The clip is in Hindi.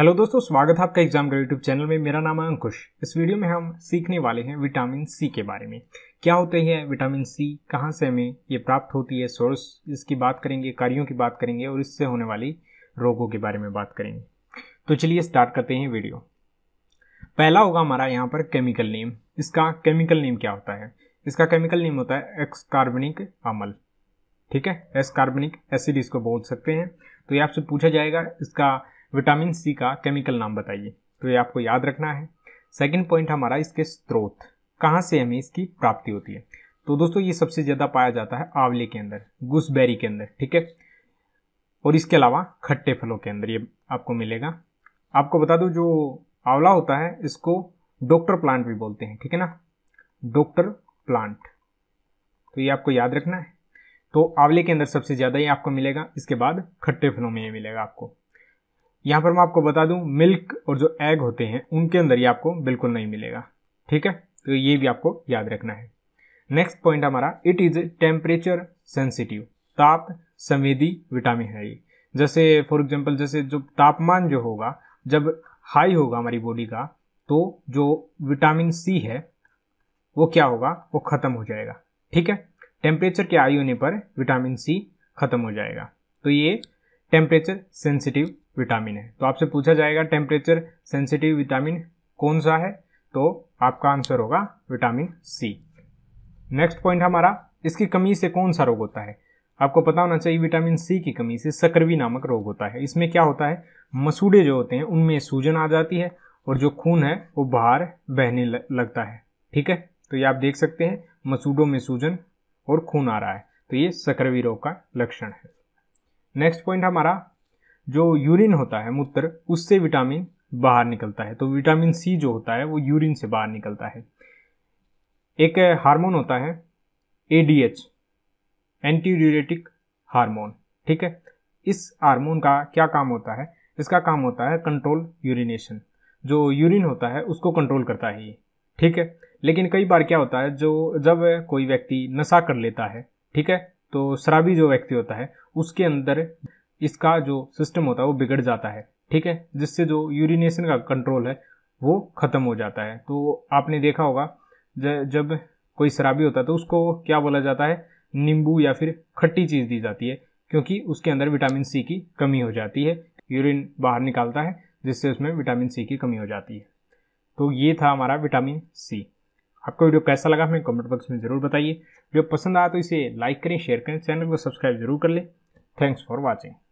हेलो दोस्तों स्वागत है आपका एग्जाम का यूट्यूब चैनल में मेरा नाम है अंकुश इस वीडियो में हम सीखने वाले हैं विटामिन सी के बारे में क्या होते हैं विटामिन सी कहाँ से हमें ये प्राप्त होती है सोर्स इसकी बात करेंगे कार्यों की बात करेंगे और इससे होने वाली रोगों के बारे में बात करेंगे तो चलिए स्टार्ट करते हैं वीडियो पहला होगा हमारा यहाँ पर केमिकल नेम इसका केमिकल नेम क्या होता है इसका केमिकल नेम होता है एक्स कार्बनिक अमल ठीक है एस कार्बनिक एसिड इसको बोल सकते हैं तो ये आपसे पूछा जाएगा इसका विटामिन सी का केमिकल नाम बताइए तो ये आपको याद रखना है सेकेंड पॉइंट हमारा इसके स्रोत कहाँ से हमें इसकी प्राप्ति होती है तो दोस्तों ये सबसे ज़्यादा पाया जाता है आंवले के अंदर गुसबेरी के अंदर ठीक है और इसके अलावा खट्टे फलों के अंदर ये आपको मिलेगा आपको बता दो जो आंवला होता है इसको डॉक्टर प्लांट भी बोलते हैं ठीक है ना डॉक्टर प्लांट तो ये आपको याद रखना है तो आंवले के अंदर सबसे ज़्यादा ये आपको मिलेगा इसके बाद खट्टे फलों में ये मिलेगा आपको यहाँ पर मैं आपको बता दूँ मिल्क और जो एग होते हैं उनके अंदर ये आपको बिल्कुल नहीं मिलेगा ठीक है तो ये भी आपको याद रखना है नेक्स्ट पॉइंट हमारा इट इज़ टेम्परेचर सेंसिटिव ताप संवेदी विटामिन है ये जैसे फॉर एग्जाम्पल जैसे जो तापमान जो होगा जब हाई होगा हमारी बॉडी का तो जो विटामिन सी है वो क्या होगा वो ख़त्म हो जाएगा ठीक है टेम्परेचर के आई होने पर विटामिन सी ख़त्म हो जाएगा तो ये टेम्परेचर सेंसिटिव विटामिन है तो आपसे पूछा जाएगा टेम्परेचर सेंसिटिव विटामिन कौन सा है तो आपका आंसर होगा विटामिन सी नेक्स्ट पॉइंट हमारा इसकी कमी से कौन सा रोग होता है आपको पता होना चाहिए विटामिन सी की कमी से सकरवी नामक रोग होता है इसमें क्या होता है मसूड़े जो होते हैं उनमें सूजन आ जाती है और जो खून है वो बाहर बहने लगता है ठीक है तो ये आप देख सकते हैं मसूडों में सूजन और खून आ रहा है तो ये सकरवी रोग का लक्षण है नेक्स्ट पॉइंट हमारा जो यूरिन होता है मूत्र उससे विटामिन बाहर निकलता है तो विटामिन सी जो होता है वो यूरिन से बाहर निकलता है एक हार्मोन होता है A D H antidiuretic hormone ठीक है इस हार्मोन का क्या काम होता है इसका काम होता है कंट्रोल यूरिनेशन जो यूरिन होता है उसको कंट्रोल करता है ये ठीक है लेकिन कई बार क्या होता है जो जब कोई व्यक्ति नशा कर लेता है ठीक है तो शराबी जो व्यक्ति होता है उसके अंदर इसका जो सिस्टम होता है वो बिगड़ जाता है ठीक है जिससे जो यूरिनेशन का कंट्रोल है वो ख़त्म हो जाता है तो आपने देखा होगा जब कोई शराबी होता है तो उसको क्या बोला जाता है नींबू या फिर खट्टी चीज़ दी जाती है क्योंकि उसके अंदर विटामिन सी की कमी हो जाती है यूरिन बाहर निकालता है जिससे उसमें विटामिन सी की कमी हो जाती है तो ये था हमारा विटामिन सी आपको वीडियो कैसा लगा हमें कमेंट बॉक्स में ज़रूर बताइए वीडियो पसंद आया तो इसे लाइक करें शेयर करें चैनल को सब्सक्राइब जरूर कर लें थैंक्स फॉर वॉचिंग